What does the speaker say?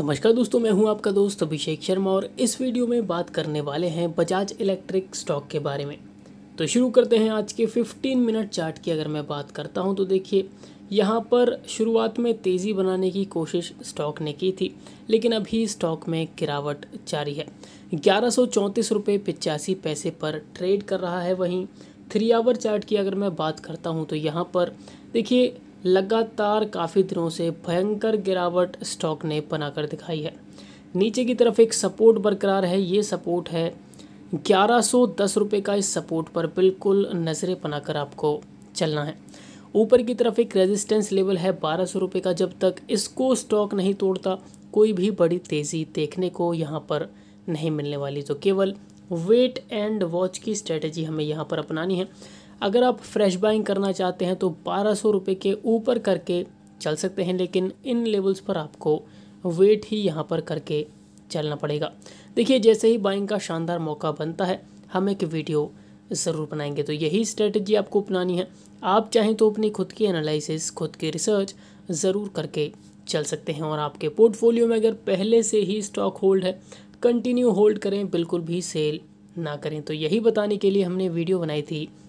नमस्कार दोस्तों मैं हूं आपका दोस्त अभिषेक शर्मा और इस वीडियो में बात करने वाले हैं बजाज इलेक्ट्रिक स्टॉक के बारे में तो शुरू करते हैं आज के 15 मिनट चार्ट की अगर मैं बात करता हूं तो देखिए यहां पर शुरुआत में तेज़ी बनाने की कोशिश स्टॉक ने की थी लेकिन अभी स्टॉक में गिरावट जारी है ग्यारह सौ पैसे पर ट्रेड कर रहा है वहीं थ्री आवर चार्ट की अगर मैं बात करता हूँ तो यहाँ पर देखिए लगातार काफ़ी दिनों से भयंकर गिरावट स्टॉक ने बनाकर दिखाई है नीचे की तरफ एक सपोर्ट बरकरार है ये सपोर्ट है ग्यारह सौ दस रुपये का इस सपोर्ट पर बिल्कुल नज़रें बनाकर आपको चलना है ऊपर की तरफ एक रेजिस्टेंस लेवल है बारह सौ रुपये का जब तक इसको स्टॉक नहीं तोड़ता कोई भी बड़ी तेज़ी देखने को यहाँ पर नहीं मिलने वाली तो केवल वेट एंड वॉच की स्ट्रेटजी हमें यहाँ पर अपनानी है अगर आप फ्रेश बाइंग करना चाहते हैं तो बारह सौ रुपये के ऊपर करके चल सकते हैं लेकिन इन लेवल्स पर आपको वेट ही यहाँ पर करके चलना पड़ेगा देखिए जैसे ही बाइंग का शानदार मौका बनता है हम एक वीडियो ज़रूर बनाएंगे तो यही स्ट्रेटजी आपको अपनानी है आप चाहें तो अपनी खुद की एनालिसिस खुद की रिसर्च ज़रूर करके चल सकते हैं और आपके पोर्टफोलियो में अगर पहले से ही स्टॉक होल्ड है कंटिन्यू होल्ड करें बिल्कुल भी सेल ना करें तो यही बताने के लिए हमने वीडियो बनाई थी